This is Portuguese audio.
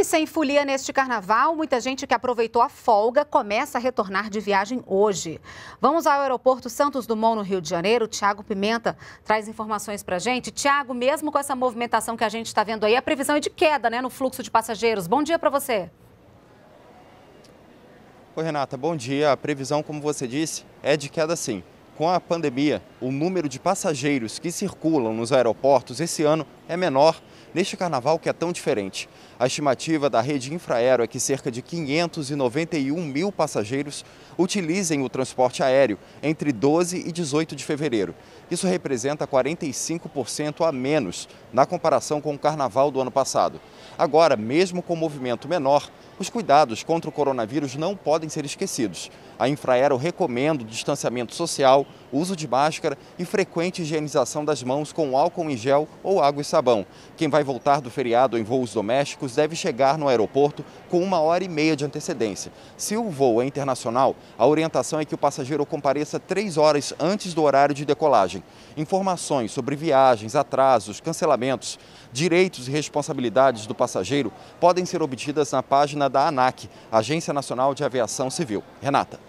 E sem folia neste carnaval, muita gente que aproveitou a folga começa a retornar de viagem hoje. Vamos ao aeroporto Santos Dumont, no Rio de Janeiro. Tiago Pimenta traz informações para gente. Tiago, mesmo com essa movimentação que a gente está vendo aí, a previsão é de queda né, no fluxo de passageiros. Bom dia para você. Oi, Renata. Bom dia. A previsão, como você disse, é de queda sim. Com a pandemia, o número de passageiros que circulam nos aeroportos esse ano é menor neste carnaval que é tão diferente. A estimativa da rede Infraero é que cerca de 591 mil passageiros utilizem o transporte aéreo entre 12 e 18 de fevereiro. Isso representa 45% a menos na comparação com o carnaval do ano passado. Agora, mesmo com o movimento menor, os cuidados contra o coronavírus não podem ser esquecidos. A Infraero recomenda o distanciamento social, uso de máscara e frequente higienização das mãos com álcool em gel ou água e sabão. Quem vai voltar do feriado em voos domésticos deve chegar no aeroporto com uma hora e meia de antecedência. Se o voo é internacional, a orientação é que o passageiro compareça três horas antes do horário de decolagem. Informações sobre viagens, atrasos, cancelamentos, direitos e responsabilidades do passageiro podem ser obtidas na página da ANAC, Agência Nacional de Aviação Civil. Renata.